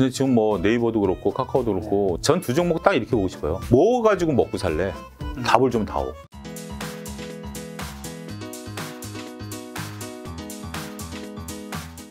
근데 지금 뭐 네이버도 그렇고 카카오도 그렇고 전 두 종목 딱 이렇게 보고 싶어요. 뭐 가지고 먹고 살래? 음. 답을 좀 다오.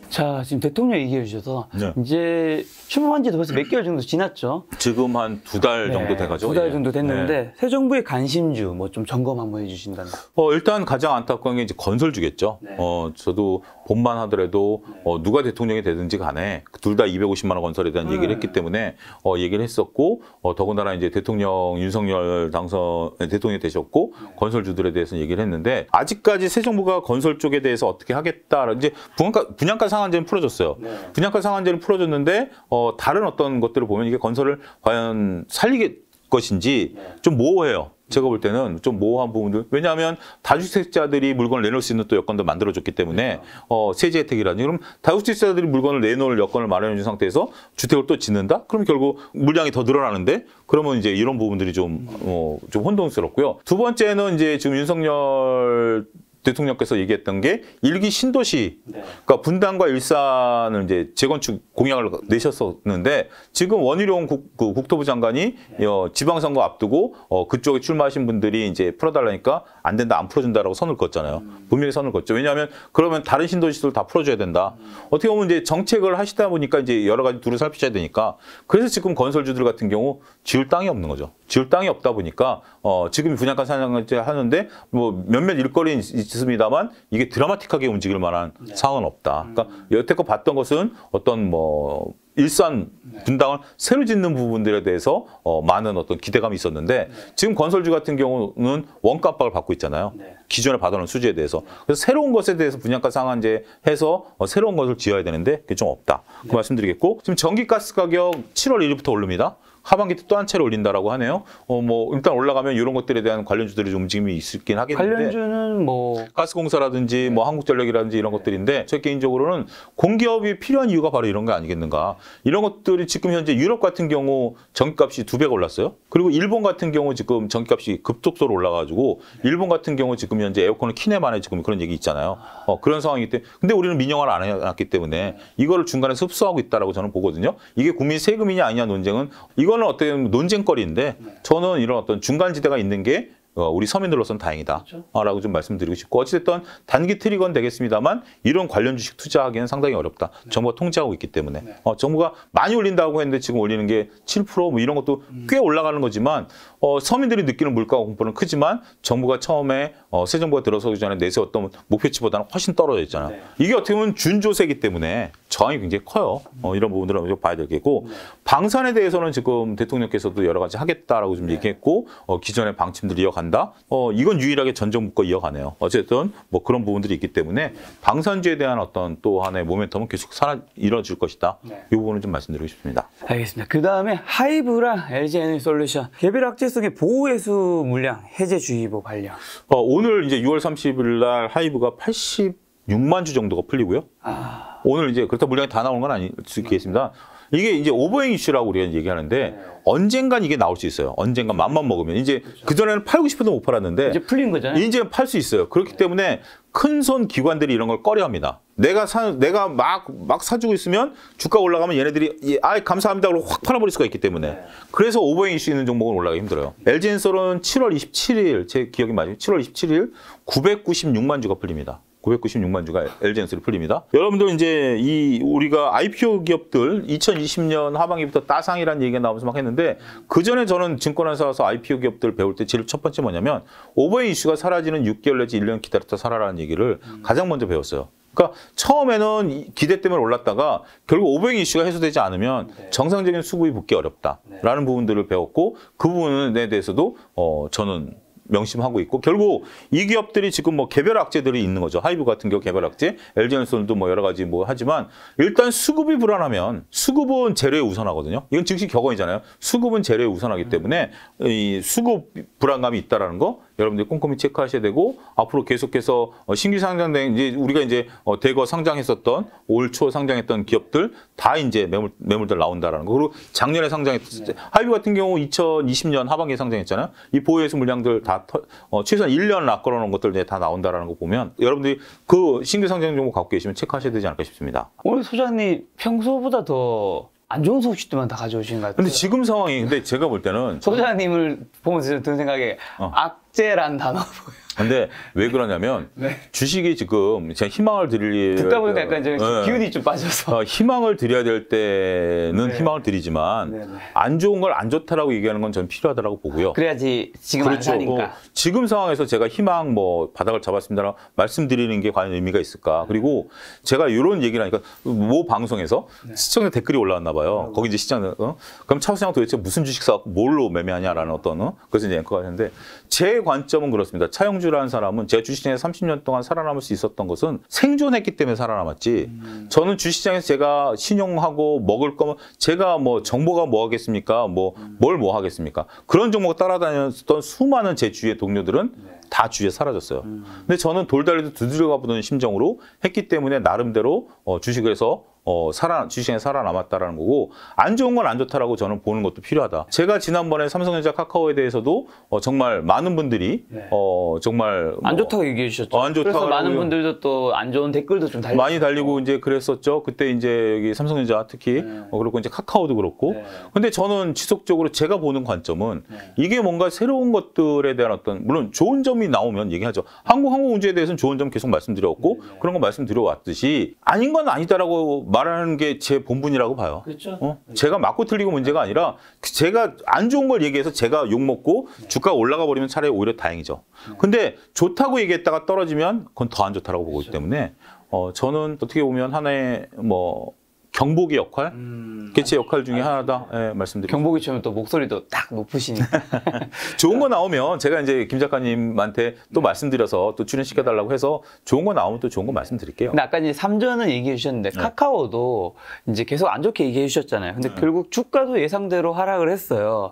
자, 지금 대통령 얘기해 주셔서 네. 이제 출범한 지도 벌써 몇 개월 정도 지났죠. 지금 한 두달 네, 정도 네, 돼가지고. 두달 예. 정도 됐는데 네. 새 정부의 관심주 뭐 좀 점검 한번 해주신다면. 어 일단 가장 안타까운 게 이제 건설주겠죠. 네. 어 저도 봄만 하더라도 네. 어, 누가 대통령이 되든지 간에 둘 다 250만 원 건설에 대한 얘기를 네. 했기 때문에 어 얘기를 했었고 어 더군다나 이제 대통령 윤석열 당선 대통령이 되셨고 건설주들에 대해서 얘기를 했는데 아직까지 새 정부가 건설 쪽에 대해서 어떻게 하겠다 라 이제 분양가 분양가 상한제는 풀어줬어요. 분양가 상한제를 풀어줬는데 어 다른 어떤 것들을 보면 이게 건설을 과연 살리게 것인지 좀 모호해요. 제가 볼 때는 좀 모호한 부분들 왜냐하면 다주택자들이 물건을 내놓을 수 있는 또 여건도 만들어졌기 때문에 그렇죠. 어, 세제 혜택이라든지 그럼 다주택자들이 물건을 내놓을 여건을 마련해준 상태에서 주택을 또 짓는다 그럼 결국 물량이 더 늘어나는데 그러면 이제 이런 부분들이 좀어좀 어, 좀 혼동스럽고요 두 번째는 이제 지금 윤석열 대통령께서 얘기했던 게 일기 신도시, 네. 그러니까 분당과 일산을 이제 재건축 공약을 내셨었는데 지금 원희룡 국, 그 국토부 장관이 네. 어, 지방선거 앞두고 어, 그쪽에 출마하신 분들이 이제 풀어달라니까 안 된다, 안 풀어준다라고 선을 걷잖아요. 음. 분명히 선을 걷죠. 왜냐하면 그러면 다른 신도시들 다 풀어줘야 된다. 음. 어떻게 보면 이제 정책을 하시다 보니까 이제 여러 가지 둘을 살피셔야 되니까 그래서 지금 건설주들 같은 경우 지울 땅이 없는 거죠. 지을 땅이 없다 보니까 어, 지금 분양가 사냥을 하는데 뭐 몇몇 일거리는 있습니다만 이게 드라마틱하게 움직일 만한 네. 상황은 없다. 음. 그러니까 여태껏 봤던 것은 어떤 뭐 일산 네. 분당을 네. 새로 짓는 부분들에 대해서 어, 많은 어떤 기대감이 있었는데 네. 지금 건설주 같은 경우는 원가 압박을 받고 있잖아요. 네. 기존에 받아놓은 수지에 대해서. 그래서 새로운 것에 대해서 분양가 상한제 해서 어, 새로운 것을 지어야 되는데 그게 좀 없다. 그 네. 말씀드리겠고 지금 전기가스 가격 7월 1일부터 오릅니다. 하반기 때 또한 채를 올린다라고 하네요. 어 뭐 일단 올라가면 이런 것들에 대한 관련주들이좀 움직임이 있긴 하겠는데 관련주는 뭐 가스공사라든지 뭐 한국전력이라든지 이런 것들인데 제 개인적으로는 공기업이 필요한 이유가 바로 이런 거 아니겠는가. 이런 것들이 지금 현재 유럽 같은 경우 전기값이 두 배가 올랐어요. 그리고 일본 같은 경우 지금 전기값이 급속도로 올라가지고 일본 같은 경우 지금 현재 에어컨을 키네만 해 지금 그런 얘기 있잖아요. 어 그런 상황이기 때문에 근데 우리는 민영화를 안 해놨기 때문에 이거를 중간에 흡수하고 있다라고 저는 보거든요. 이게 국민 세금이냐 아니냐 논쟁은 이거는 이거는 어떻게 보면 논쟁거리인데 네. 저는 이런 어떤 중간지대가 있는 게 어, 우리 서민들로서는 다행이다 그렇죠. 아, 라고 좀 말씀드리고 싶고 어찌됐든 단기 트리건 되겠습니다만 이런 관련 주식 투자하기는 상당히 어렵다 네. 정부가 통제하고 있기 때문에 네. 어, 정부가 많이 올린다고 했는데 지금 올리는 게 7%뭐 이런 것도 음. 꽤 올라가는 거지만 어, 서민들이 느끼는 물가 공포는 크지만 정부가 처음에 어, 새 정부가 들어서기 전에 내세웠던 목표치보다는 훨씬 떨어져 있잖아요. 네. 이게 어떻게 보면 준조세기 때문에 저항이 굉장히 커요. 어, 이런 부분들을 좀 봐야 되겠고 네. 방산에 대해서는 지금 대통령께서도 여러 가지 하겠다라고 좀 네. 얘기했고 어, 기존의 방침들 이어간다. 어, 이건 유일하게 전정부가 이어가네요. 어쨌든 뭐 그런 부분들이 있기 때문에 방산주에 대한 어떤 또 하나의 모멘텀은 계속 살아 이뤄질 것이다. 네. 이 부분을 좀 말씀드리고 싶습니다. 알겠습니다. 그 다음에 하이브라 LG 에너지 솔루션 개별 확대 상대의보호해수 물량 해제주의보 관련. 어, 오늘 이제 6월 30일 날 하이브가 86만 주 정도가 풀리고요. 아... 오늘 이제 그렇다 물량이 다나온건 아니겠습니다. 이게 이제 오버행 이슈라고 우리가 얘기하는데 네. 언젠간 이게 나올 수 있어요. 언젠간 맘만 먹으면 이제 그 전에는 팔고 싶어도 못 팔았는데 이제 풀린 거잖아요. 이제 팔 수 있어요. 그렇기 네. 때문에 큰손 기관들이 이런 걸 꺼려합니다. 내가 사 내가 막 막 사주고 있으면 주가 올라가면 얘네들이 예, 아 감사합니다 그고확 팔아버릴 수가 있기 때문에 네. 그래서 오버행 이슈 있는 종목은 올라가기 힘들어요. LG 엔솔은 7월 27일 제 기억이 맞아요. 7월 27일 996만 주가 풀립니다. 996만 주가 엘 g 엔스로 풀립니다. 여러분들 이제 이 우리가 IPO 기업들 2020년 하반기부터 따상이라는 얘기가 나오면서 막 했는데 그 전에 저는 증권회사 와서 IPO 기업들 배울 때 제일 첫 번째 뭐냐면 오버 이슈가 사라지는 6개월 내지 1년 기다렸다 살아라는 얘기를 음. 가장 먼저 배웠어요. 그러니까 처음에는 기대 때문에 올랐다가 결국 오버행 이슈가 해소되지 않으면 네. 정상적인 수급이 붙기 어렵다라는 네. 부분들을 배웠고 그 부분에 대해서도 어 저는 명심하고 있고 결국 이 기업들이 지금 뭐 개별 악재들이 있는 거죠. 하이브 같은 경우 개별 악재, LG엔솔도 뭐 여러 가지 뭐 하지만 일단 수급이 불안하면 수급은 재료에 우선하거든요. 이건 즉시 격언이잖아요. 수급은 재료에 우선하기 때문에 이 수급 불안감이 있다라는 거 여러분들 이 꼼꼼히 체크하셔야 되고 앞으로 계속해서 어, 신규 상장된 이제 우리가 이제 어, 대거 상장했었던 올 초 상장했던 기업들 다 이제 매물 매물들 나온다라는 거. 그리고 작년에 상장했던 네. 하이브 같은 경우 2020년 하반기에 상장했잖아요. 이 보유해수 물량들 다 어, 최소한 1년 락 걸어놓은 것들 이제 다 나온다라는 거 보면 여러분들이 그 신규 상장 정보 갖고 계시면 체크하셔야 되지 않을까 싶습니다. 오늘 소장님 평소보다 더 안 좋은 소식들만 다 가져오신 것 같아요. 근데 지금 상황이 근데 제가 볼 때는 소장님을 보면서 드는 생각에 어. 아, 삭제란 단어 보여. 근데 왜 그러냐면 네. 주식이 지금 제가 희망을 드릴 듣다 보니까 어, 약간 이제 네. 기운이 좀 빠져서 어, 희망을 드려야 될 때는 네. 희망을 드리지만 네네. 네. 안 좋은 걸 안 좋다라고 얘기하는 건 저는 필요하다고 보고요. 그래야지 지금 그렇죠. 안 사니까. 어, 지금 상황에서 제가 희망 뭐 바닥을 잡았습니다라고 말씀드리는 게 과연 의미가 있을까? 네. 그리고 제가 이런 얘기를 하니까 모 방송에서 네. 시청자 댓글이 올라왔나 봐요. 거기 이제 시장 어? 그럼 차수장 도대체 무슨 주식 사갖고 뭘로 매매하냐라는 어떤 어? 그래서 이제 앵커가 했는데 제 관점은 그렇습니다. 차영주라는 사람은 제가 주식시장에 30년 동안 살아남을 수 있었던 것은 생존했기 때문에 살아남았지 음. 저는 주식시장에서 제가 신용하고 먹을 거면 제가 뭐 정보가 뭐 하겠습니까? 뭐 뭘뭐 음. 뭐 하겠습니까? 그런 정보가 따라다녔던 수많은 제 주위의 동료들은 네. 다 주위에 사라졌어요. 음. 근데 저는 돌다리도 두드려 가보는 심정으로 했기 때문에 나름대로 어, 주식에서 어, 살아 주식에 살아남았다라는 거고 안 좋은 건 안 좋다라고 저는 보는 것도 필요하다. 제가 지난번에 삼성전자 카카오에 대해서도 어, 정말 많은 분들이 네. 어, 정말 뭐 안 좋다고 얘기해 주셨죠. 어, 안 좋다고 그래서 많은 분들도 또 안 좋은 댓글도 좀 달리고 많이 달리고 이제 그랬었죠. 그때 이제 여기 삼성전자 특히 네. 어, 그렇고 이제 카카오도 그렇고. 네. 근데 저는 지속적으로 제가 보는 관점은 네. 이게 뭔가 새로운 것들에 대한 어떤 물론 좋은 점이 나오면 얘기하죠. 한국 항공 문제에 대해서는 좋은 점 계속 말씀드렸고 네. 그런 거 말씀드려 왔듯이 아닌 건 아니다라고 말하는 게 제 본분이라고 봐요. 그렇죠. 어? 제가 맞고 틀리고 문제가 아니라 제가 안 좋은 걸 얘기해서 제가 욕먹고 네. 주가가 올라가 버리면 차라리 오히려 다행이죠. 네. 근데 좋다고 얘기했다가 떨어지면 그건 더 안 좋다라고 그렇죠. 기 때문에 어, 저는 어떻게 보면 하나의 뭐 경보기 역할, 음... 개체 역할 중에 하나다 예, 말씀드립니다. 경복이처럼 또 목소리도 딱 높으시니까 좋은 거 나오면 제가 이제 김 작가님한테 또 네. 말씀드려서 또 출연시켜 달라고 해서 좋은 거 나오면 또 좋은 거 말씀드릴게요. 근데 아까 이제 3전은 얘기해 주셨는데 네. 카카오도 이제 계속 안 좋게 얘기해 주셨잖아요. 근데 네. 결국 주가도 예상대로 하락을 했어요.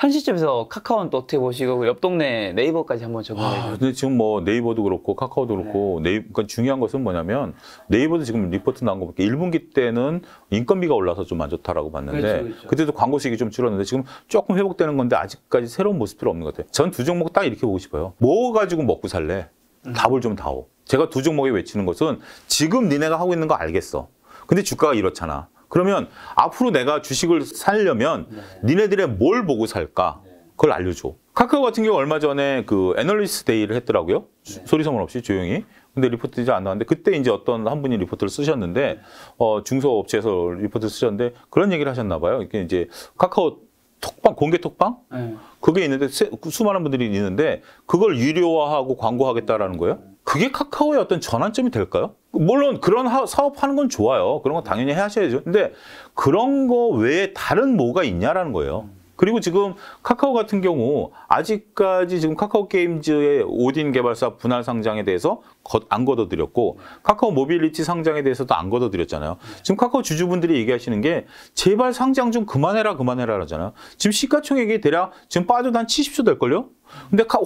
현 시점에서 카카오는 또 어떻게 보시고 옆 동네 네이버까지 한번 적용해 주세요. 아, 근데 지금 뭐 네이버도 그렇고 카카오도 네. 그렇고 네. 네이버 그러니까 중요한 것은 뭐냐면 네이버도 지금 리포트 나온 거밖에 1분기 때는 인건비가 올라서 좀 안 좋다라고 봤는데 그렇죠, 그렇죠. 그때도 광고 수익이 좀 줄었는데 지금 조금 회복되는 건데 아직까지 새로운 모습들은 없는 것 같아요. 전 두 종목 딱 이렇게 보고 싶어요. 뭐 가지고 먹고 살래? 음. 답을 좀 다오. 제가 두 종목에 외치는 것은 지금 니네가 하고 있는 거 알겠어. 근데 주가가 이렇잖아. 그러면 앞으로 내가 주식을 살려면 네. 니네들의 뭘 보고 살까? 네. 그걸 알려줘. 카카오 같은 경우 얼마 전에 그 애널리스트 데이를 했더라고요. 네. 소리소문 없이 조용히. 근데 리포트 이제 안 나왔는데 그때 이제 어떤 한 분이 리포트를 쓰셨는데 네. 어 중소업체에서 리포트를 쓰셨는데 그런 얘기를 하셨나 봐요. 이게 이제 카카오 톡방 공개 톡방 네. 그게 있는데 세, 수많은 분들이 있는데 그걸 유료화하고 광고하겠다라는 거예요. 그게 카카오의 어떤 전환점이 될까요? 물론 그런 하, 사업하는 건 좋아요. 그런 건 당연히 해야 하셔야죠. 근데 그런 거 외에 다른 뭐가 있냐라는 거예요. 그리고 지금 카카오 같은 경우 아직까지 지금 카카오 게임즈의 오딘 개발사 분할 상장에 대해서 안 걷어들였고 카카오 모빌리티 상장에 대해서도 안 걷어들였잖아요. 지금 카카오 주주분들이 얘기하시는 게 제발 상장 좀 그만해라 그만해라 라잖아요. 지금 시가총액이 대략 지금 빠져도 한 70조 될걸요? 근데 카,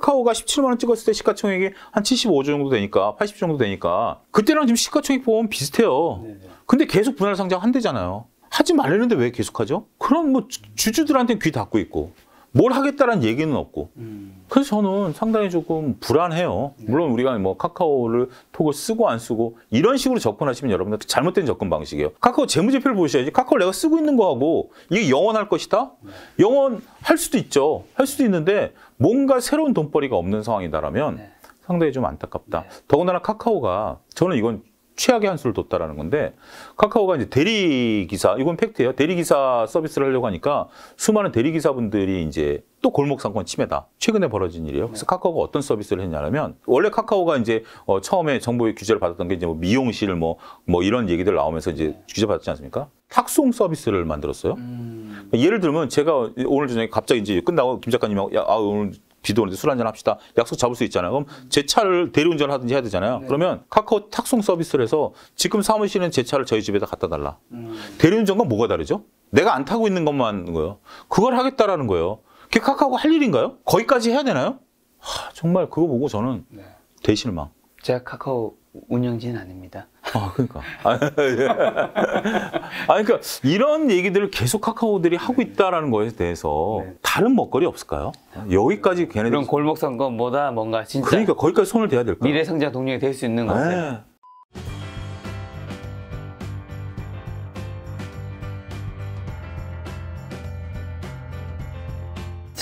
카오가 17만 원 찍었을 때 시가총액이 한 75조 정도 되니까 80조 정도 되니까 그때랑 지금 시가총액 보면 비슷해요. 네, 네. 근데 계속 분할 상장 한대잖아요. 하지 말라는데 왜 계속하죠? 그럼 뭐 주주들한테 귀 닫고 있고 뭘 하겠다라는 얘기는 없고 음. 그래서 저는 상당히 조금 불안해요. 네. 물론 우리가 뭐 카카오를 톡을 쓰고 안 쓰고 이런 식으로 접근하시면 여러분들 잘못된 접근 방식이에요. 카카오 재무제표를 보셔야지 카카오 내가 쓰고 있는 거하고 이게 영원할 것이다? 네. 영원할 수도 있죠. 할 수도 있는데 뭔가 새로운 돈벌이가 없는 상황이다라면 네. 상당히 좀 안타깝다. 네. 더군다나 카카오가 저는 이건 최악의 한 수를 뒀다라는 건데 카카오가 이제 대리 기사 이건 팩트예요. 대리 기사 서비스를 하려고 하니까 수많은 대리 기사분들이 이제 또 골목 상권 침해다. 최근에 벌어진 일이에요. 그래서 네. 카카오가 어떤 서비스를 했냐면 원래 카카오가 이제 어 처음에 정부의 규제를 받았던 게 이제 뭐 미용실 뭐뭐 뭐 이런 얘기들 나오면서 이제 네. 규제 받았지 않습니까? 탁송 서비스를 만들었어요. 음. 그러니까 예를 들면 제가 오늘 저녁에 갑자기 이제 끝나고 김 작가님하고 야, 아, 오늘 비도 오는데 술 한잔 합시다. 약속 잡을 수 있잖아요. 그럼 제 차를 대리운전을 하든지 해야 되잖아요. 네. 그러면 카카오 탁송 서비스를 해서 지금 사무실은 제 차를 저희 집에다 갖다 달라. 음. 대리운전과 뭐가 다르죠? 내가 안 타고 있는 것만 거예요. 그걸 하겠다라는 거예요. 그게 카카오가 할 일인가요? 거기까지 해야 되나요? 하, 정말 그거 보고 저는 네. 대실망. 제가 카카오 운영진 아닙니다. 아, 그러니까. 아, 예. 아니, 그러니까 이런 얘기들을 계속 카카오들이 하고 네. 있다라는 거에 대해서 네. 다른 먹거리 없을까요? 여기까지 걔네들 이런 골목 상거 뭐다 뭔가 진짜 그러니까 거기까지 손을 대야 될까? 미래 성장 동력이 될 수 있는 건데.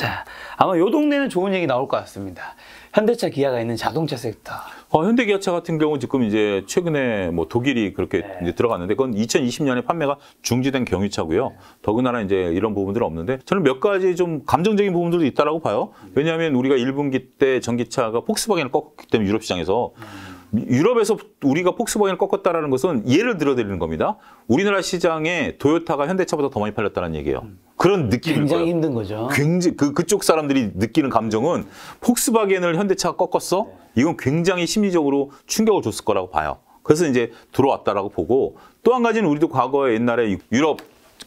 자, 아마 요 동네는 좋은 얘기 나올 것 같습니다. 현대차 기아가 있는 자동차 섹터. 어, 현대기아차 같은 경우 지금 이제 최근에 뭐 독일이 그렇게 네. 이제 들어갔는데 그건 2020년에 판매가 중지된 경유차고요. 네. 더군다나 이제 이런 부분들은 없는데 저는 몇 가지 좀 감정적인 부분들도 있다라고 봐요. 왜냐하면 우리가 1분기 때 전기차가 폭스바겐을 꺾었기 때문에 유럽 시장에서 음. 유럽에서 우리가 폭스바겐을 꺾었다라는 것은 예를 들어드리는 겁니다. 우리나라 시장에 도요타가 현대차보다 더 많이 팔렸다는 얘기예요. 그런 느낌이 굉장히 거예요. 힘든 거죠. 굉장히 그 그쪽 사람들이 느끼는 감정은 폭스바겐을 현대차가 꺾었어? 이건 굉장히 심리적으로 충격을 줬을 거라고 봐요. 그래서 이제 들어왔다라고 보고 또 한 가지는 우리도 과거에 옛날에 유럽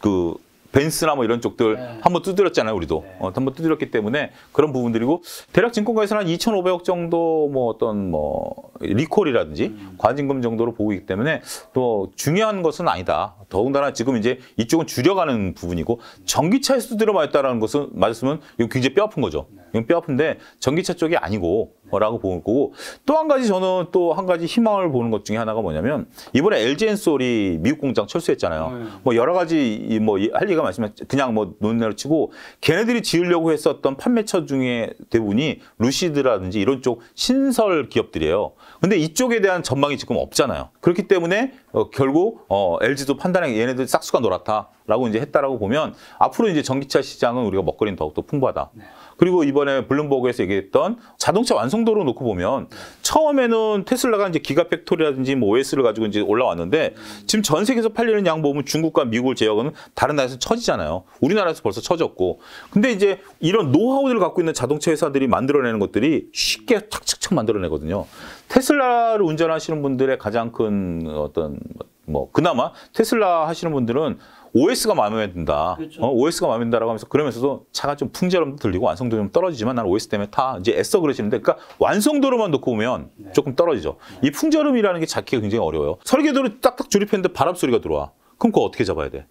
그 벤스나 뭐 이런 쪽들 네. 한번 두드렸잖아요, 우리도. 네. 어, 한번 두드렸기 때문에 그런 부분들이고 대략 증권가에서는 한 2,500억 정도 뭐 어떤 뭐 리콜이라든지 음. 관징금 정도로 보고 있기 때문에 또 중요한 것은 아니다. 더군다나 지금 이제 이쪽은 줄여가는 부분이고 전기차에서 두드려 맞았다라는 것은 맞았으면 이거 굉장히 뼈 아픈 거죠. 네. 이건 뼈 아픈데 전기차 쪽이 아니고 라고 보는 거고 또 한 가지 저는 또 한 가지 희망을 보는 것 중에 하나가 뭐냐면 이번에 LG 엔솔이 미국 공장 철수했잖아요. 음. 뭐 여러 가지 뭐할 얘기가 말씀하신 그냥 뭐 논리로 치고 걔네들이 지으려고 했었던 판매처 중에 대부분이 루시드라든지 이런 쪽 신설 기업들이에요. 근데 이쪽에 대한 전망이 지금 없잖아요. 그렇기 때문에 어, 결국 어, LG도 판단해 하 얘네들 싹수가 놀았다라고 이제 했다라고 보면 앞으로 이제 전기차 시장은 우리가 먹거리는 더욱더 풍부하다. 네. 그리고 이번에 블룸버그에서 얘기했던 자동차 완성도로 놓고 보면 처음에는 테슬라가 이제 기가 팩토리라든지 뭐 OS를 가지고 이제 올라왔는데 지금 전 세계에서 팔리는 양 보면 중국과 미국을 제외하고는 다른 나라에서 처지잖아요. 우리나라에서 벌써 처졌고. 근데 이제 이런 노하우들을 갖고 있는 자동차 회사들이 만들어내는 것들이 쉽게 탁착착 만들어내거든요. 테슬라를 운전하시는 분들의 가장 큰 어떤 뭐 그나마 테슬라 하시는 분들은 OS가 마음에 든다. 그렇죠. 어, OS가 마음에 든다라고 하면서 그러면서도 차가 좀 풍자름도 들리고 완성도 좀 떨어지지만 난 OS 때문에 타 이제 애써 그러시는데 그러니까 완성도로만 놓고 보면 네. 조금 떨어지죠. 네. 이 풍자름이라는 게 잡기가 굉장히 어려워요. 설계도를 딱딱 조립했는데 바람 소리가 들어와. 그럼 그거 어떻게 잡아야 돼?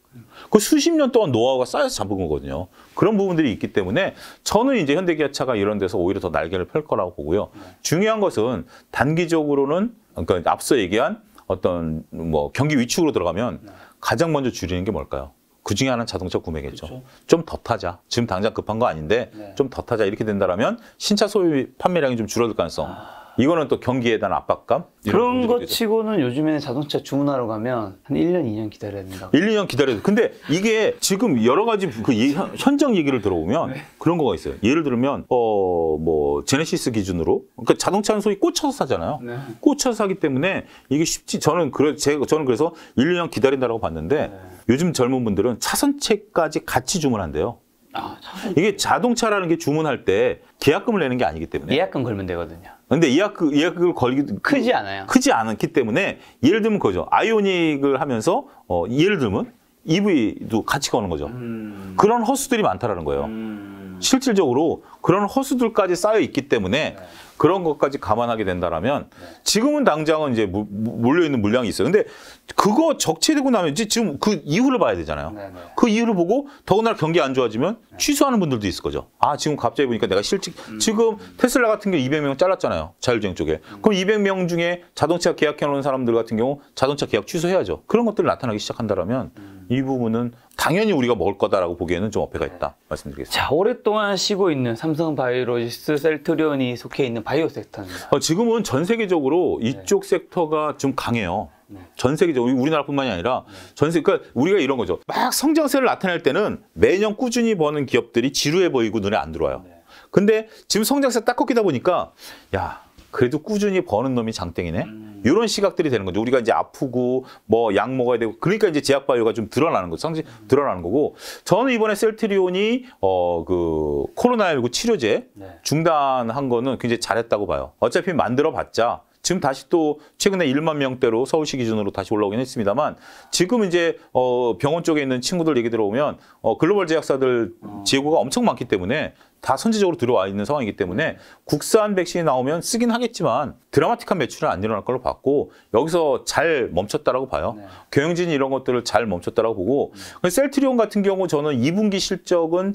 그 수십 년 동안 노하우가 쌓여서 잡은 거거든요. 그런 부분들이 있기 때문에 저는 이제 현대기아차가 이런 데서 오히려 더 날개를 펼 거라고 보고요. 네. 중요한 것은 단기적으로는 그러니까 앞서 얘기한 어떤 뭐 경기 위축으로 들어가면 네. 가장 먼저 줄이는 게 뭘까요? 그 중에 하나는 자동차 구매겠죠. 그렇죠. 좀더 타자. 지금 당장 급한 거 아닌데 네. 좀더 타자 이렇게 된다라면 신차 소유 판매량이 좀 줄어들 가능성. 아. 이거는 또 경기에 대한 압박감? 그런 것 치고는 요즘에 자동차 주문하러 가면 한 1년, 2년 기다려야 된다고. 1, 2년 기다려야 돼. 근데 이게 지금 여러 가지 그 예, 현장 얘기를 들어보면 네. 그런 거가 있어요. 예를 들면, 어, 뭐, 제네시스 기준으로. 그러니까 자동차는 소위 꽂혀서 사잖아요. 네. 꽂혀서 사기 때문에 이게 쉽지. 저는, 그래, 제, 저는 그래서 1, 2년 기다린다고 봤는데 네. 요즘 젊은 분들은 차선책까지 같이 주문한대요. 아, 이게 자동차라는 게 주문할 때 계약금을 내는 게 아니기 때문에 예약금 걸면 되거든요. 근데 예약금 예약금을 걸기 크지 않아요. 크지 않기 때문에 예를 들면 그죠. 아이오닉을 하면서 어, 예를 들면 EV도 같이 거는 거죠. 음... 그런 허수들이 많다라는 거예요. 음... 실질적으로 그런 허수들까지 쌓여 있기 때문에 네. 그런 것까지 감안하게 된다라면 지금은 당장은 이제 몰려 있는 물량이 있어요. 근데 그거 적체되고 나면 이제 지금 그 이후를 봐야 되잖아요. 네네. 네. 그 이후를 보고 더군다나 경기 안 좋아지면 네. 취소하는 분들도 있을 거죠. 아 지금 갑자기 보니까 내가 실직 음. 지금 테슬라 같은 경우 200명 잘랐잖아요. 자율주행 쪽에. 음. 그럼 200명 중에 자동차 계약해 놓은 사람들 같은 경우 자동차 계약 취소해야죠. 그런 것들 나타나기 시작한다라면 음. 이 부분은 당연히 우리가 먹을 거다라고 보기에는 좀 어폐가 네. 있다 네. 말씀드리겠습니다. 자 오랫동안 쉬고 있는 삼성바이오로지스 셀트리온이 속해 있는 있는 바이오 섹터입니다. 어, 지금은 전 세계적으로 네. 이쪽 네. 섹터가 좀 강해요. 네. 전 세계적으로 우리나라뿐만이 아니라 네. 전 세계 그러니까 우리가 이런 거죠. 막 성장세를 나타낼 때는 매년 꾸준히 버는 기업들이 지루해 보이고 눈에 안 들어와요. 네. 근데 지금 성장세 딱 꺾이다 보니까 야 그래도 꾸준히 버는 놈이 장땡이네. 음. 이런 시각들이 되는 거죠. 우리가 이제 아프고 뭐 약 먹어야 되고 그러니까 이제 제약 바이오가 좀 드러나는 거죠. 상식 드러나는 거고 저는 이번에 셀트리온이 어 그 코로나19 치료제 네. 중단한 거는 굉장히 잘했다고 봐요. 어차피 만들어 봤자 지금 다시 또 최근에 1만 명대로 서울시 기준으로 다시 올라오긴 했습니다만 지금 이제 어 병원 쪽에 있는 친구들 얘기 들어보면 어 글로벌 제약사들 음. 재고가 엄청 많기 때문에 다 선제적으로 들어와 있는 상황이기 때문에 국산 백신이 나오면 쓰긴 하겠지만 드라마틱한 매출은 안 일어날 걸로 봤고 여기서 잘 멈췄다라고 봐요. 네. 경영진 이런 이 것들을 잘 멈췄다라고 보고 네. 셀트리온 같은 경우 저는 2분기 실적은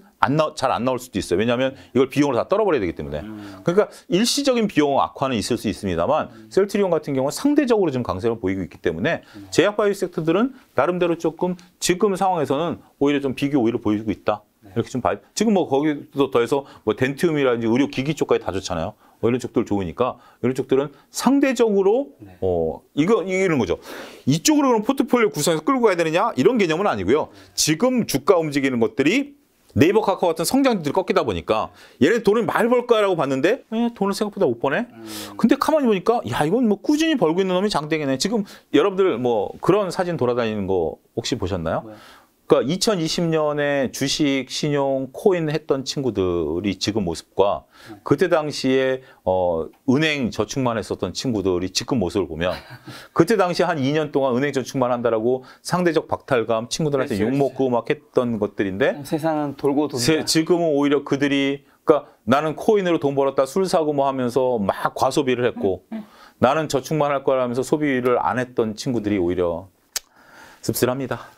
잘안 안 나올 수도 있어요. 왜냐하면 이걸 비용으로 다 떨어버려야 되기 때문에. 음. 그러니까 일시적인 비용 악화는 있을 수 있습니다만 음. 셀트리온 같은 경우는 상대적으로 지금 강세를 보이고 있기 때문에 음. 제약 바이오 섹터들은 나름대로 조금 지금 상황에서는 오히려 좀 비교 오히를 보이고 있다. 네. 이렇게 좀 봐. 지금 뭐 거기도 더해서 뭐덴트움이라든지 의료 기기 쪽까지 다 좋잖아요. 뭐 이런 쪽들 좋으니까 이런 쪽들은 상대적으로 네. 어 이거 이런 거죠. 이쪽으로 그럼 포트폴리오 구성해서 끌고 가야 되느냐 이런 개념은 아니고요. 지금 주가 움직이는 것들이 네이버 카카오 같은 성장주들이 꺾이다 보니까 얘네 돈을 많이 벌거야라고 봤는데 에, 예, 돈을 생각보다 못 버네. 음. 근데 가만히 보니까 야 이건 뭐 꾸준히 벌고 있는 놈이 장땡이네. 지금 여러분들 뭐 그런 사진 돌아다니는 거 혹시 보셨나요? 뭐 그러니까 2020년에 주식, 신용, 코인 했던 친구들이 지금 모습과 그때 당시에 어 은행 저축만 했었던 친구들이 지금 모습을 보면 그때 당시 에한 2년 동안 은행 저축만 한다라고 상대적 박탈감 친구들한테 그렇죠, 욕먹고 그렇막 했던 것들인데 어, 세상은 돌고 돈다. 지금은 오히려 그들이 그러니까 나는 코인으로 돈 벌었다 술 사고 뭐 하면서 막 과소비를 했고 나는 저축만 할 거라면서 소비를 안 했던 친구들이 오히려 씁쓸합니다.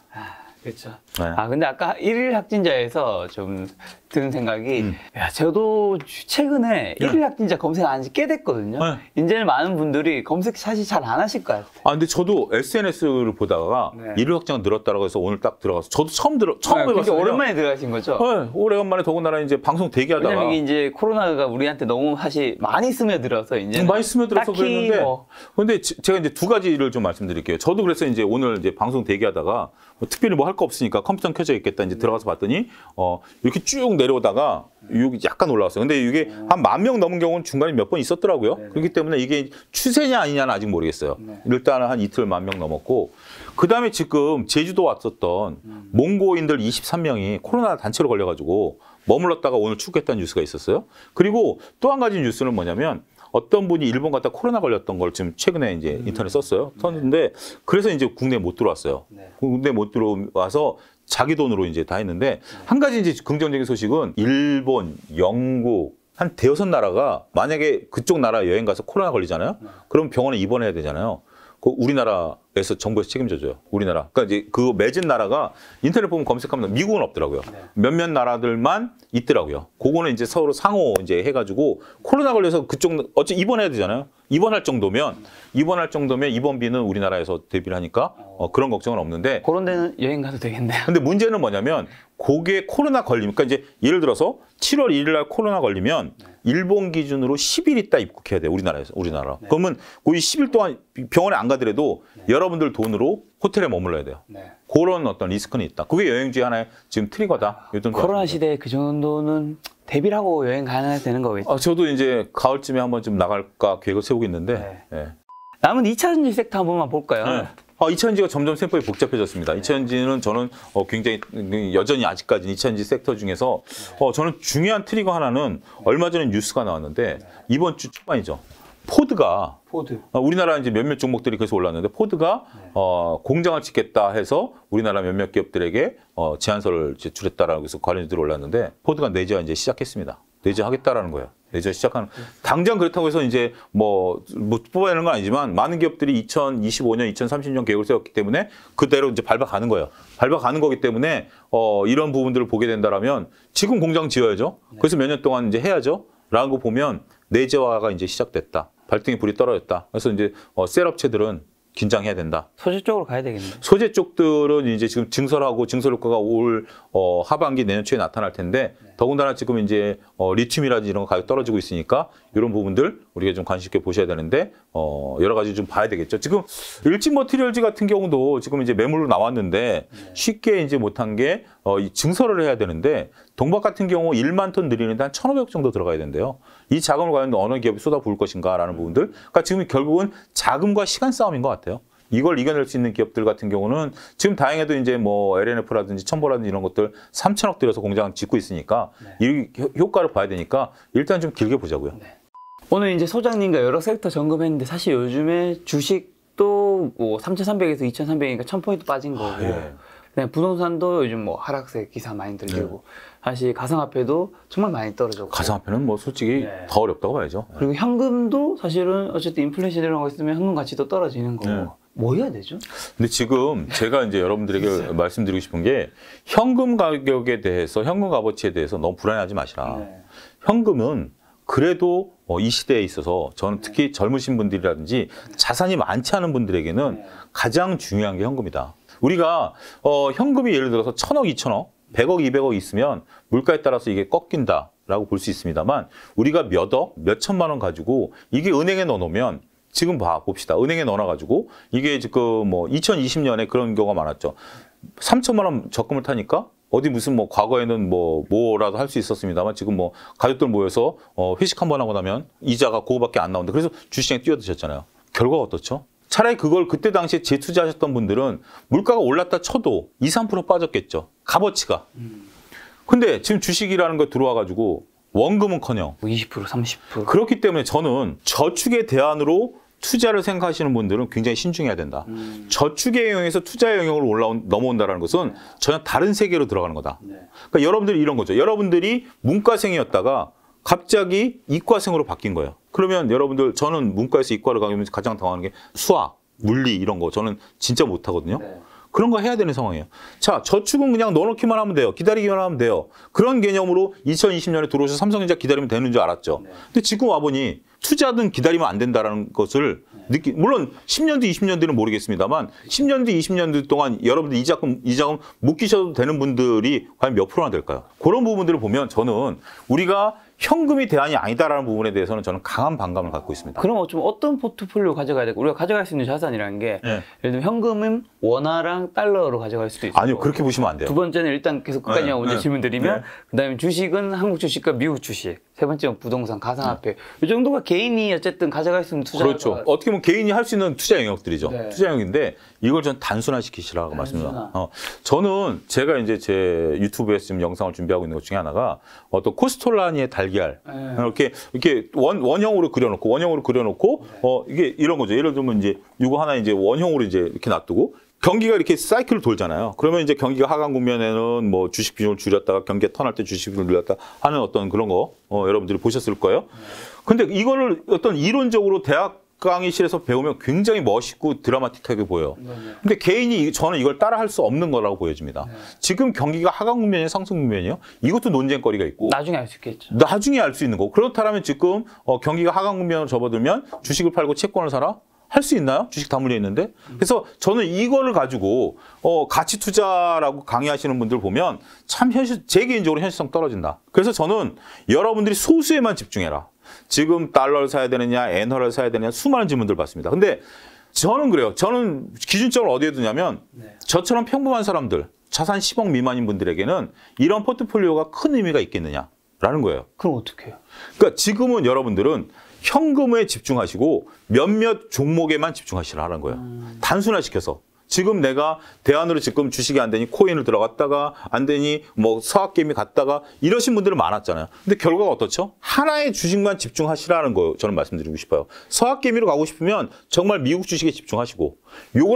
그렇죠. 네. 아 근데 아까 일일 확진자에서 좀 드는 생각이 음. 야 저도 최근에 일일 확진자 검색 안지꽤 됐거든요. 네. 이제는 많은 분들이 검색 사실 잘 안 하실 것 같아요. 아 근데 저도 SNS를 보다가 네. 일일 확진자 늘었다고 해서 오늘 딱 들어가서 저도 처음 들어 처음 네, 해봤어요. 오랜만에 들어가신 거죠? 네, 오래간만에 더군다나 이제 방송 대기하다가 왜냐면 이게 이제 코로나가 우리한테 너무 사실 많이 스며들어서 이제 음, 많이 스며들어서 그랬는데 뭐. 근데 제가 이제 두 가지를 좀 말씀드릴게요. 저도 그래서 이제 오늘 이제 방송 대기하다가 뭐 특별히 뭐 할 거 없으니까 있으니 그러니까 컴퓨터는 켜져 있겠다. 이제 네. 들어가서 봤더니 어 이렇게 쭉 내려오다가 여기 약간 올라왔어요. 근데 이게 어. 한만 명 넘은 경우는 중간에 몇 번 있었더라고요. 네네. 그렇기 때문에 이게 추세냐 아니냐는 아직 모르겠어요. 네. 일단은 한 이틀 만 명 넘었고 그다음에 지금 제주도 왔었던 음. 몽고인들 23명이 코로나 단체로 걸려가지고 머물렀다가 오늘 출국했다는 뉴스가 있었어요. 그리고 또 한 가지 뉴스는 뭐냐면 어떤 분이 일본 갔다 코로나 걸렸던 걸 지금 최근에 이제 음. 인터넷 썼어요. 네. 썼는데 그래서 이제 국내 에못 들어왔어요. 네. 국내 에못 들어와서 자기 돈으로 이제 다 했는데 네. 한 가지 이제 긍정적인 소식은 일본, 영국, 한 대여섯 나라가 만약에 그쪽 나라 여행 가서 코로나 걸리잖아요. 그럼 병원에 입원해야 되잖아요. 그 우리나라 에서 정부에서 책임져줘요. 우리나라. 그러니까 이제 그 맺은 나라가 인터넷 보면 검색하면 미국은 없더라고요. 네. 몇몇 나라들만 있더라고요. 그거는 이제 서로 상호 이제 해가지고 코로나 걸려서 그쪽 어째 입원해야 되잖아요. 입원할 정도면 입원할 정도면 입원비는 우리나라에서 대비를 하니까 어, 그런 걱정은 없는데 그런 데는 여행 가도 되겠네요. 근데 문제는 뭐냐면 고게 코로나 걸리니까 그러니까 이제 예를 들어서 7월 1일 날 코로나 걸리면 네. 일본 기준으로 10일 있다 입국해야 돼요. 우리나라에서 우리나라. 네. 그러면 거의 10일 동안 병원에 안 가더라도 네. 여러분들 돈으로 호텔에 머물러야 돼요. 네. 그런 어떤 리스크는 있다. 그게 여행지 하나의 지금 트리거다. 요즘 코로나 시대에 그 정도는 대비를 하고 여행 가야 되는 거겠죠. 아, 저도 이제 가을쯤에 한번 좀 나갈까 계획을 세우고 있는데. 네. 네. 남은 2차전지 섹터 한 번만 볼까요? 네. 아, 2차전지가 점점 셈법이 복잡해졌습니다. 네. 2차전지는 저는 어, 굉장히 여전히 아직까지는 2차전지 섹터 중에서 네. 어, 저는 중요한 트리거 하나는 얼마 전에 뉴스가 나왔는데 네. 이번 주 초반이죠. 포드가 포드. 아, 우리나라 이제 몇몇 종목들이 그래서 올랐는데 포드가 네. 어, 공장을 짓겠다 해서 우리나라 몇몇 기업들에게 어, 제안서를 제출했다라고 해서 관련주들이 올랐는데 포드가 내재화 이제 시작했습니다. 내재하겠다라는 거예요. 내재 시작하는 네. 당장 그렇다고 해서 이제 뭐, 뭐뽑아야하는건 아니지만 많은 기업들이 2025년, 2030년 계획을 세웠기 때문에 그대로 이제 밟아가는 거예요. 밟아가는 거기 때문에 어, 이런 부분들을 보게 된다라면 지금 공장 지어야죠. 네. 그래서 몇 년 동안 이제 해야죠. 라고 보면 내재화가 이제 시작됐다. 발등에 불이 떨어졌다. 그래서 이제 어, 셀업체들은 긴장해야 된다. 소재 쪽으로 가야 되겠네. 소재 쪽들은 이제 지금 증설하고 증설 효과가 올 어, 하반기 내년 초에 나타날 텐데 네. 더군다나 지금 이제 어, 리튬이라든지 이런 거 가격 떨어지고 있으니까 이런 부분들 우리가 좀 관심 있게 보셔야 되는데 어, 여러 가지 좀 봐야 되겠죠. 지금 일진 머티리얼즈 같은 경우도 지금 이제 매물로 나왔는데 네. 쉽게 이제 못한 게 어, 이 증설을 해야 되는데 동박 같은 경우 1만 톤 늘리는데 한 1,500억 정도 들어가야 된대요. 이 자금을 과연 어느 기업이 쏟아부을 것인가라는 부분들. 그러니까 지금 결국은 자금과 시간 싸움인 것 같아요. 이걸 이겨낼 수 있는 기업들 같은 경우는 지금 다행히도 이제 뭐 LNF라든지 첨보라든지 이런 것들 3천억 들여서 공장 짓고 있으니까 네. 이 효과를 봐야 되니까 일단 좀 길게 보자고요. 네. 오늘 이제 소장님과 여러 섹터 점검했는데 사실 요즘에 주식도 뭐 3,300에서 2,300이니까 1,000포인트 빠진 거고 아, 예. 부동산도 요즘 뭐 하락세 기사 많이 들리고 네. 사실 가상화폐도 정말 많이 떨어졌고 가상화폐는 뭐 솔직히 네. 더 어렵다고 봐야죠. 네. 그리고 현금도 사실은 어쨌든 인플레이션이라고 했으면 현금 가치도 떨어지는 거고 네. 뭐 해야 되죠? 근데 지금 제가 이제 여러분들에게 말씀드리고 싶은 게 현금 가격에 대해서 현금 값어치에 대해서 너무 불안해하지 마시라. 네. 현금은 그래도 뭐 이 시대에 있어서 저는 네. 특히 젊으신 분들이라든지 자산이 많지 않은 분들에게는 네. 가장 중요한 게 현금이다. 우리가 어 현금이 예를 들어서 천억, 이천억 100억, 200억 있으면 물가에 따라서 이게 꺾인다라고 볼 수 있습니다만 우리가 몇 억, 몇 천만 원 가지고 이게 은행에 넣어놓으면 지금 봐 봅시다. 은행에 넣어놔가지고 이게 지금 뭐 2020년에 그런 경우가 많았죠. 3천만 원 적금을 타니까 어디 무슨 뭐 과거에는 뭐 뭐라도 할 수 있었습니다만 지금 뭐 가족들 모여서 어 회식 한 번 하고 나면 이자가 그거밖에 안 나오는데 그래서 주식에 뛰어드셨잖아요. 결과가 어떻죠? 차라리 그걸 그때 당시에 재투자하셨던 분들은 물가가 올랐다 쳐도 2, 3% 빠졌겠죠. 값어치가. 음. 근데 지금 주식이라는 거 들어와가지고 원금은커녕 20% 30% 그렇기 때문에 저는 저축의 대안으로 투자를 생각하시는 분들은 굉장히 신중해야 된다. 음. 저축의 영역에서 투자의 영역으로 올라온 넘어온다라는 것은 네. 전혀 다른 세계로 들어가는 거다. 네. 그러니까 여러분들이 이런 거죠. 여러분들이 문과생이었다가 갑자기 이과생으로 바뀐 거예요. 그러면 여러분들 저는 문과에서 이과를 가면서 가장 당하는 게 수학, 물리 이런 거 저는 진짜 못하거든요. 네. 그런 거 해야 되는 상황이에요. 자, 저축은 그냥 넣어놓기만 하면 돼요. 기다리기만 하면 돼요. 그런 개념으로 2020년에 들어오셔서 삼성전자 기다리면 되는 줄 알았죠. 네. 근데 지금 와보니 투자든 기다리면 안 된다라는 것을 네. 느끼, 물론 10년 뒤, 20년 뒤는 모르겠습니다만 10년 뒤, 20년 뒤 동안 여러분들 이자금, 이자금 묶이셔도 되는 분들이 과연 몇 프로나 될까요? 그런 부분들을 보면 저는 우리가 현금이 대안이 아니다라는 부분에 대해서는 저는 강한 반감을 갖고 있습니다. 그럼 어, 좀 어떤 포트폴리오 가져가야 될까? 우리가 가져갈 수 있는 자산이라는 게 네. 예를 들면 현금은 원화랑 달러로 가져갈 수도 있어요. 아니요, 그렇게 보시면 안 돼요. 두 번째는 일단 계속 끝까지 네. 먼저 네. 질문 드리면 네. 그다음에 주식은 한국 주식과 미국 주식. 세 번째는 부동산, 가상화폐. 이 정도가 개인이 어쨌든 가져갈 수 있는 투자. 그렇죠. 어떻게 보면 개인이 할 수 있는 투자 영역들이죠. 네. 투자 영역인데 이걸 전 단순화시키시라고 단순화. 말씀드립니다. 어, 저는 제가 이제 제 유튜브에 지금 영상을 준비하고 있는 것 중에 하나가 어떤 코스톨라니의 달걀 네. 이렇게 이렇게 원 원형으로 그려놓고 원형으로 그려놓고 네. 어 이게 이런 거죠. 예를 들면 이제 이거 하나 이제 원형으로 이제 이렇게 놔두고 경기가 이렇게 사이클을 돌잖아요. 그러면 이제 경기가 하강 국면에는 뭐 주식 비중을 줄였다가 경기에 턴할 때 주식 비중을 늘렸다 하는 어떤 그런 거 어, 여러분들이 보셨을 거예요. 근데 이거를 어떤 이론적으로 대학 강의실에서 배우면 굉장히 멋있고 드라마틱하게 보여요. 네, 네. 근데 개인이 저는 이걸 따라할 수 없는 거라고 보여집니다. 네. 지금 경기가 하강 국면이 상승 국면이요. 이것도 논쟁거리가 있고 나중에 알 수 있겠죠. 나중에 알 수 있는 거. 그렇다면 지금 어, 경기가 하강 국면으로 접어들면 주식을 팔고 채권을 사라. 할수 있나요? 주식 다 물려 있는데. 그래서 저는 이거를 가지고 어 가치 투자라고 강의하시는 분들 보면 참 현실 제 개인적으로 현실성 떨어진다. 그래서 저는 여러분들이 소수에만 집중해라. 지금 달러를 사야 되느냐, 엔화를 사야 되느냐 수많은 질문들 받습니다. 근데 저는 그래요. 저는 기준점을 어디에 두냐면 네. 저처럼 평범한 사람들, 자산 10억 미만인 분들에게는 이런 포트폴리오가 큰 의미가 있겠느냐라는 거예요. 그럼 어떻게 해요? 그러니까 지금은 여러분들은 현금에 집중하시고 몇몇 종목에만 집중하시라는 거예요. 음. 단순화시켜서. 지금 내가 대안으로 지금 주식이 안 되니 코인을 들어갔다가 안 되니 뭐 서학개미 갔다가 이러신 분들은 많았잖아요. 근데 결과가 어떻죠? 하나의 주식만 집중하시라는 거예요. 저는 말씀드리고 싶어요. 서학개미로 가고 싶으면 정말 미국 주식에 집중하시고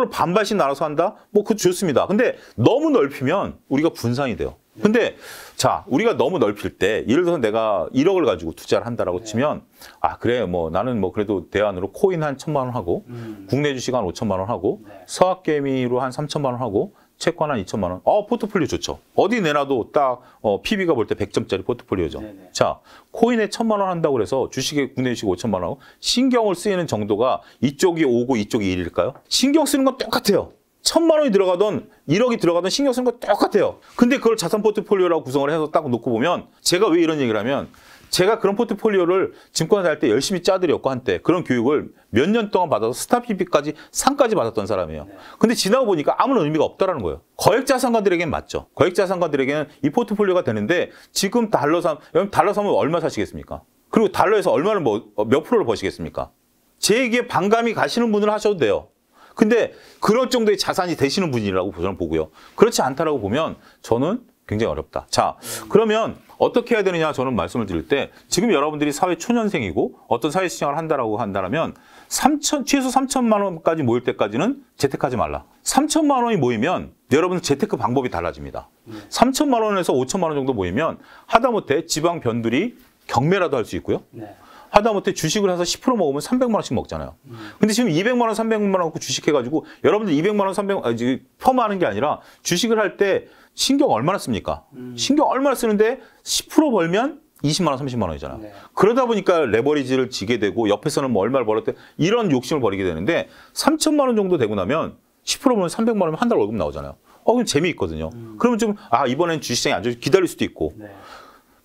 요걸 반반씩 나눠서 한다? 뭐 그 좋습니다. 근데 너무 넓히면 우리가 분산이 돼요. 근데 자 우리가 너무 넓힐 때 예를 들어서 내가 1억을 가지고 투자를 한다라고 네. 치면 아 그래 뭐 나는 뭐 그래도 대안으로 코인 한 천만 원 하고 음. 국내 주식 한 5천만 원 하고 네. 서학개미로 한 3천만 원 하고 채권 한 2천만 원. 어 포트폴리오 좋죠. 어디 내놔도 딱 어, PB가 볼 때 100점짜리 포트폴리오죠. 네네. 네. 자 코인에 천만 원 한다고 그래서 주식에 국내 주식 5천만 원 하고 신경을 쓰이는 정도가 이쪽이 오고 이쪽이 일일까요 신경 쓰는 건 똑같아요. 천만 원이 들어가던 1억이 들어가던 신경 쓰는 거 똑같아요. 근데 그걸 자산 포트폴리오라고 구성을 해서 딱 놓고 보면 제가 왜 이런 얘기를 하면 제가 그런 포트폴리오를 증권사 할 때 열심히 짜드렸고 한때 그런 교육을 몇 년 동안 받아서 스탑 p 피까지 상까지 받았던 사람이에요. 네. 근데 지나고 보니까 아무런 의미가 없다라는 거예요. 거액자산가들에게는 맞죠. 거액자산가들에게는 이 포트폴리오가 되는데 지금 달러 삼, 여러분 달러 사면 얼마 사시겠습니까? 그리고 달러에서 얼마를 뭐, 어, 몇 프로를 버시겠습니까? 제 얘기에 반감이 가시는 분을 하셔도 돼요. 근데 그럴 정도의 자산이 되시는 분이라고 저는 보고요. 그렇지 않다라고 보면 저는 굉장히 어렵다. 자, 그러면 어떻게 해야 되느냐 저는 말씀을 드릴 때 지금 여러분들이 사회 초년생이고 어떤 사회 시장을 한다라고 한다면 3천, 최소 3천만 원까지 모일 때까지는 재택하지 말라. 3천만 원이 모이면 여러분 재테크 방법이 달라집니다. 3천만 원에서 5천만 원 정도 모이면 하다못해 지방 변두리 경매라도 할 수 있고요. 네. 하다못해 주식을 해서 10% 먹으면 300만 원씩 먹잖아요. 근데 지금 200만 원, 300만 원 갖고 주식해가지고 여러분들 200만 원, 300만 원, 펌하는 게 아니라 주식을 할 때 신경 얼마나 씁니까? 음. 신경 얼마나 쓰는데 10% 벌면 20만 원, 30만 원이잖아. 네. 그러다 보니까 레버리지를 지게 되고 옆에서는 뭐 얼마를 벌었대 이런 욕심을 버리게 되는데 3천만 원 정도 되고 나면 10%면 300만 원이면 한 달 월급 나오잖아요. 어, 그럼 재미있거든요. 음. 그러면 좀, 아, 이번엔 주식장이 안 좋아 기다릴 수도 있고. 네.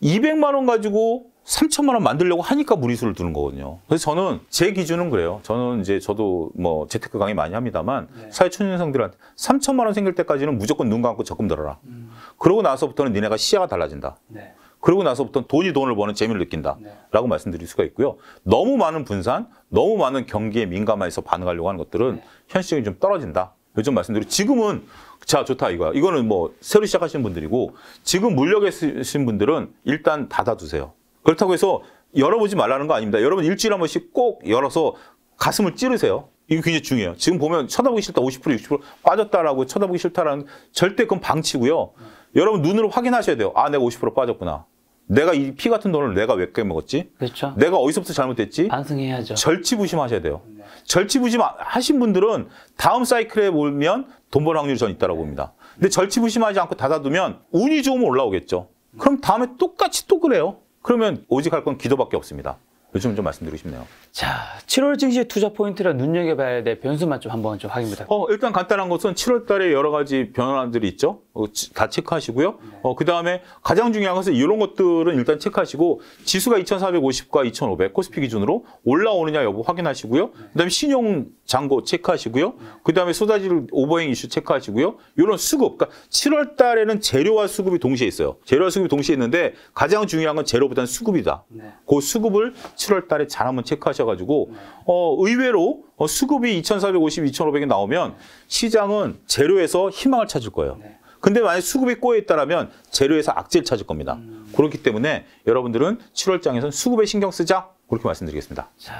200만 원 가지고 3천만 원 만들려고 하니까 무리수를 두는 거거든요. 그래서 저는 제 기준은 그래요. 저는 이제 저도 뭐 재테크 강의 많이 합니다만 네. 사회초년생들한테 3천만 원 생길 때까지는 무조건 눈 감고 적금 들어라. 음. 그러고 나서부터는 니네가 시야가 달라진다. 네. 그러고 나서부터는 돈이 돈을 버는 재미를 느낀다라고 네. 말씀드릴 수가 있고요. 너무 많은 분산, 너무 많은 경기에 민감해서 반응하려고 하는 것들은 네. 현실성이좀 떨어진다. 요즘 말씀드린 지금은 자 좋다 이거야. 이거는 뭐 새로 시작하신 분들이고 지금 물려계신 분들은 일단 닫아두세요. 그렇다고 해서 열어보지 말라는 거 아닙니다. 여러분 일주일에 한 번씩 꼭 열어서 가슴을 찌르세요. 이거 굉장히 중요해요. 지금 보면 쳐다보기 싫다 50% 60% 빠졌다라고 쳐다보기 싫다라는 절대 그건 방치고요. 음. 여러분 눈으로 확인하셔야 돼요. 아 내가 50% 빠졌구나. 내가 이 피 같은 돈을 내가 왜 깨먹었지? 그렇죠. 내가 어디서부터 잘못됐지? 반성해야죠. 절치부심하셔야 돼요. 네. 절치부심 하신 분들은 다음 사이클에 보면 돈 벌 확률이 전 있다고 봅니다. 근데 절치부심하지 않고 닫아두면 운이 좋으면 올라오겠죠. 그럼 다음에 똑같이 또 그래요. 그러면 오직 할 건 기도밖에 없습니다. 요즘 좀 말씀드리고 싶네요. 자, 7월 증시의 투자 포인트라 눈여겨봐야 될 변수만 좀 한번 좀 확인 부탁드립니다. 어, 일단 간단한 것은 7월 달에 여러 가지 변화들이 있죠. 어, 다 체크하시고요. 네. 어, 그 다음에 가장 중요한 것은 이런 것들은 일단 체크하시고 지수가 2450과 2500 코스피 기준으로 올라오느냐 여부 확인하시고요. 네. 그 다음에 신용 잔고 체크하시고요. 네. 그 다음에 쏟아질 오버행 이슈 체크하시고요. 이런 수급. 그러니까 7월 달에는 재료와 수급이 동시에 있어요. 재료와 수급이 동시에 있는데 가장 중요한 건 재료보다는 수급이다. 네. 그 수급을 7월 달에 잘 한번 체크하셔가지고 어 의외로 어, 수급이 2,450, 2,500이 나오면 시장은 제로에서 희망을 찾을 거예요. 네. 근데 만약 수급이 꼬여 있다면재료에서 악재를 찾을 겁니다. 음. 그렇기 때문에 여러분들은 7월장에선 수급에 신경 쓰자 그렇게 말씀드리겠습니다. 자,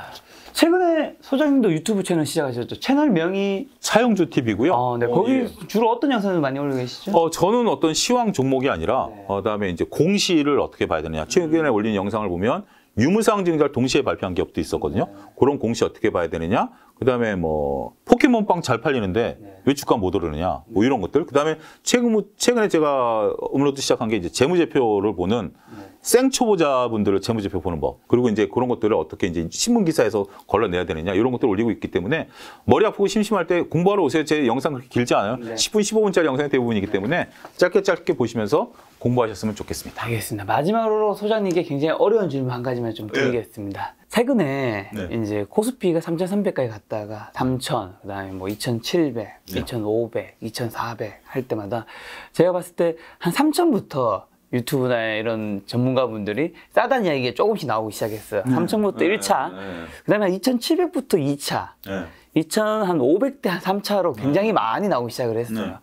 최근에 소장님도 유튜브 채널 시작하셨죠? 채널 명이 차영주 TV고요. 아, 네. 어, 거기 예. 주로 어떤 영상을 많이 올리고 계시죠? 어, 저는 어떤 시황 종목이 아니라 네. 어, 그다음에 이제 공시를 어떻게 봐야 되느냐. 최근에 음. 올린 영상을 보면 유무상 증자를 동시에 발표한 기업도 있었거든요. 그런 공시 어떻게 봐야 되느냐? 그다음에 뭐 포켓몬빵 잘 팔리는데 네. 왜 주가 못 오르느냐? 뭐 이런 것들. 그다음에 최근 뭐 최근에 제가 업로드 시작한 게 이제 재무제표를 보는 네. 생초보자분들을 재무제표 보는 법. 그리고 이제 그런 것들을 어떻게 이제 신문 기사에서 걸러내야 되느냐 이런 것들을 올리고 있기 때문에 머리 아프고 심심할 때 공부하러 오세요. 제 영상 그렇게 길지 않아요. 네. 10분 15분짜리 영상이 대부분이기 네. 때문에 짧게 짧게 보시면서 공부하셨으면 좋겠습니다. 알겠습니다. 마지막으로 소장님께 굉장히 어려운 질문 한 가지만 좀 예. 드리겠습니다. 네. 최근에 네. 이제 코스피가 3,300까지 갔다가 3,000, 그다음에 뭐 2,700, 네. 2,500, 2,400 할 때마다 제가 봤을 때 한 3,000부터 유튜브나 이런 전문가분들이 싸다는 이야기가 조금씩 나오기 시작했어요. 네. 3,000부터 네. 1차, 네. 그 다음에 2,700부터 2차, 네. 2,500대 한 3차로 굉장히 네. 많이 나오기 시작을 했어요. 네.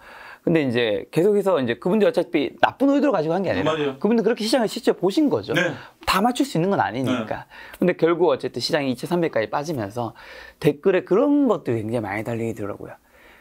근데 이제 계속해서 이제 그분들 어차피 나쁜 의도를 가지고 한 게 아니라 맞아요. 그분들 그렇게 시장을 실제 보신 거죠. 네. 다 맞출 수 있는 건 아니니까. 네. 근데 결국 어쨌든 시장이 2,300까지 빠지면서 댓글에 그런 것도 굉장히 많이 달리더라고요.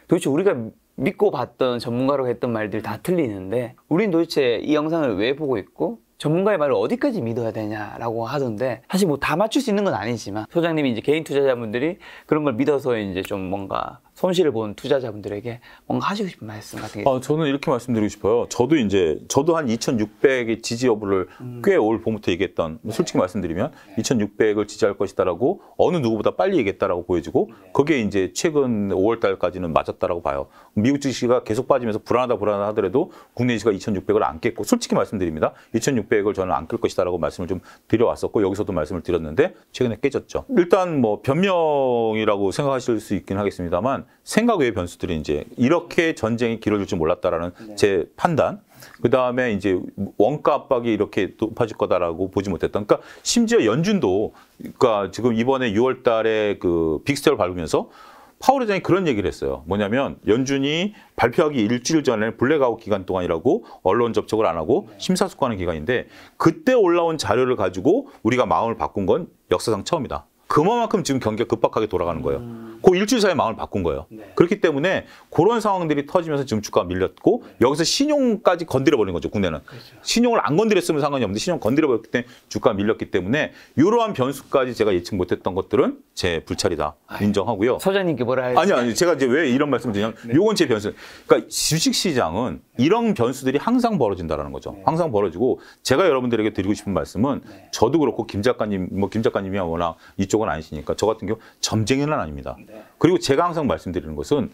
도대체 우리가 믿고 봤던 전문가로 했던 말들 다 틀리는데 우린 도대체 이 영상을 왜 보고 있고 전문가의 말을 어디까지 믿어야 되냐라고 하던데 사실 뭐 다 맞출 수 있는 건 아니지만 소장님이 이제 개인 투자자분들이 그런 걸 믿어서 이제 좀 뭔가 손실을 본 투자자분들에게 뭔가 하시고 싶은 말씀 같은 게 아, 저는 이렇게 말씀드리고 싶어요. 저도 이제 저도 한 2,600의 지지 여부를 음. 꽤올 봄부터 얘기했던 네. 솔직히 말씀드리면 네. 2,600을 지지할 것이다라고 어느 누구보다 빨리 얘기했다라고 보여지고 네. 그게 이제 최근 5월 달까지는 맞았다라고 봐요. 미국 증시가 계속 빠지면서 불안하다 불안하다 하더라도 국내 증시가 2,600을 안 깼고 솔직히 말씀드립니다. 2,600을 저는 안깰 것이다라고 말씀을 좀 드려왔었고 여기서도 말씀을 드렸는데 최근에 깨졌죠. 일단 뭐 변명이라고 생각하실 수 있긴 하겠습니다만 생각 외의 변수들이 이제 이렇게 전쟁이 길어질 줄 몰랐다라는 네. 제 판단. 그 다음에 이제 원가 압박이 이렇게 높아질 거다라고 보지 못했던 그러니까 심지어 연준도 그러니까 지금 이번에 6월 달에 그빅스텔을 밟으면서 파월 의장이 그런 얘기를 했어요. 뭐냐면 연준이 발표하기 일주일 전에 블랙아웃 기간 동안이라고 언론 접촉을 안 하고 네. 심사숙고하는 기간인데 그때 올라온 자료를 가지고 우리가 마음을 바꾼 건 역사상 처음이다. 그만큼 지금 경기가 급박하게 돌아가는 거예요. 음. 그 일주일 사이에 마음을 바꾼 거예요. 네. 그렇기 때문에 그런 상황들이 터지면서 지금 주가가 밀렸고 네. 여기서 신용까지 건드려버린 거죠. 국내는. 그렇죠. 신용을 안 건드렸으면 상관이 없는데 신용 건드려버렸기 때문에 주가가 밀렸기 때문에 이러한 변수까지 제가 예측 못했던 것들은 제 불찰이다. 아유. 인정하고요. 서장님께 뭐라 해요? 아니, 아니. 제가 이제 왜 이런 말씀을 드냐면 네. 요건 제 변수. 그러니까 주식시장은 네. 이런 변수들이 항상 벌어진다는 거죠. 네. 항상 벌어지고 제가 여러분들에게 드리고 싶은 말씀은 네. 저도 그렇고 김 작가님, 뭐김 작가님이 워낙 이쪽은 건 아니시니까 저 같은 경우 점쟁이는 아닙니다. 네. 그리고 제가 항상 말씀드리는 것은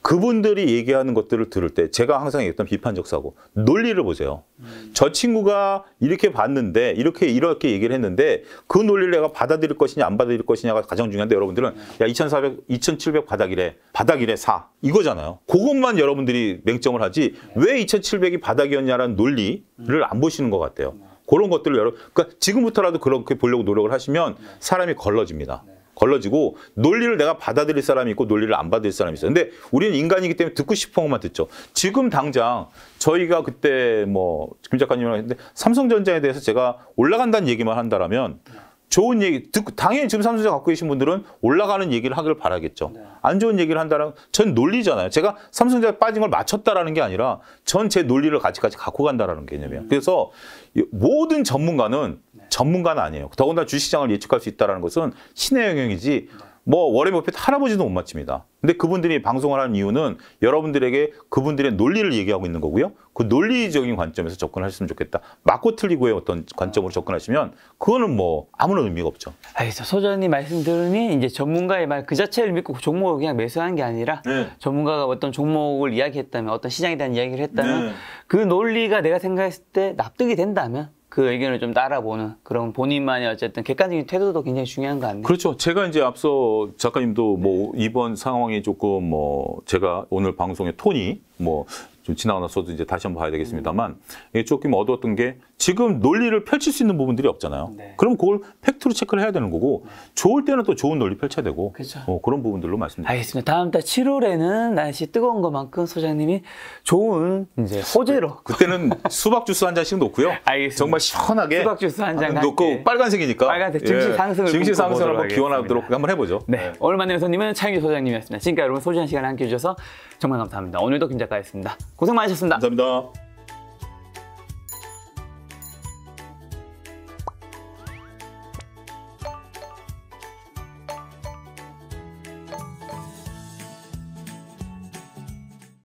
그분들이 얘기하는 것들을 들을 때 제가 항상 얘기했던 비판적 사고 논리를 보세요. 음. 저 친구가 이렇게 봤는데 이렇게 이렇게 얘기를 했는데 그 논리를 내가 받아들일 것이냐 안 받아들일 것이냐가 가장 중요한데 여러분들은 네. 야 2,400, 2,700 바닥이래 바닥이래 사. 이거잖아요. 그것만 여러분들이 맹점을 하지 네. 왜 2,700이 바닥이었냐라는 논리를 안 보시는 것 같아요. 네. 그런 것들을 여러 그러니까 지금부터라도 그렇게 보려고 노력을 하시면 네. 사람이 걸러집니다. 네. 걸러지고 논리를 내가 받아들일 사람이 있고 논리를 안 받아들일 사람이 있어요. 근데 우리는 인간이기 때문에 듣고 싶은 것만 듣죠. 지금 당장 저희가 그때 뭐김 작가님이랑 했는데 삼성전자에 대해서 제가 올라간다는 얘기만 한다라면 네. 좋은 얘기 듣고 당연히 지금 삼성전자 갖고 계신 분들은 올라가는 얘기를 하길 바라겠죠. 안 좋은 얘기를 한다는 전 논리잖아요. 제가 삼성전자 빠진 걸 맞췄다라는 게 아니라 전 제 논리를 같이 같이 갖고 간다라는 개념이에요. 음. 그래서 모든 전문가는 네. 전문가는 아니에요. 더군다나 주식시장을 예측할 수 있다는 것은 신의 영역이지 네. 뭐 워렌 버핏 할아버지도 못 맞춥니다. 근데 그분들이 방송을 하는 이유는 여러분들에게 그분들의 논리를 얘기하고 있는 거고요. 그 논리적인 관점에서 접근하셨으면 좋겠다. 맞고 틀리고의 어떤 관점으로 접근하시면 그거는 뭐 아무런 의미가 없죠. 알겠어. 소장님 말씀 들으니 이제 전문가의 말 그 자체를 믿고 종목을 그냥 매수한 게 아니라 네. 전문가가 어떤 종목을 이야기했다면 어떤 시장에 대한 이야기를 했다면 네. 그 논리가 내가 생각했을 때 납득이 된다면 그 의견을 좀 따라보는 그런 본인만의 어쨌든 객관적인 태도도 굉장히 중요한 거 아니에요? 그렇죠. 제가 이제 앞서 작가님도 네. 이번 상황이 조금 뭐 제가 오늘 방송의 톤이 뭐좀 지나고 나서도 이제 다시 한번 봐야 되겠습니다만 이게 조금 어두웠던 게 지금 논리를 펼칠 수 있는 부분들이 없잖아요. 네. 그럼 그걸 팩트로 체크를 해야 되는 거고 좋을 때는 또 좋은 논리 펼쳐야 되고 그렇죠. 어, 그런 부분들로 말씀드립니다. 알겠습니다. 다음 달 7월에는 날씨 뜨거운 것만큼 소장님이 좋은 이제 소재로 그, 때는 수박 주스 한 잔씩 놓고요. 알겠습니다. 정말 시원하게 수박 주스 한잔 아, 놓고 빨간색이니까 빨간색 증시 예, 상승을 증시 상승을 한번 기원하도록 한번 해보죠. 네. 네. 오늘 만난 손님은 차영규 소장님이었습니다. 지금까지 여러분 소중한 시간 함께 해 주셔서 정말 감사합니다. 오늘도 김 작가였습니다. 고생 많으셨습니다. 감사합니다.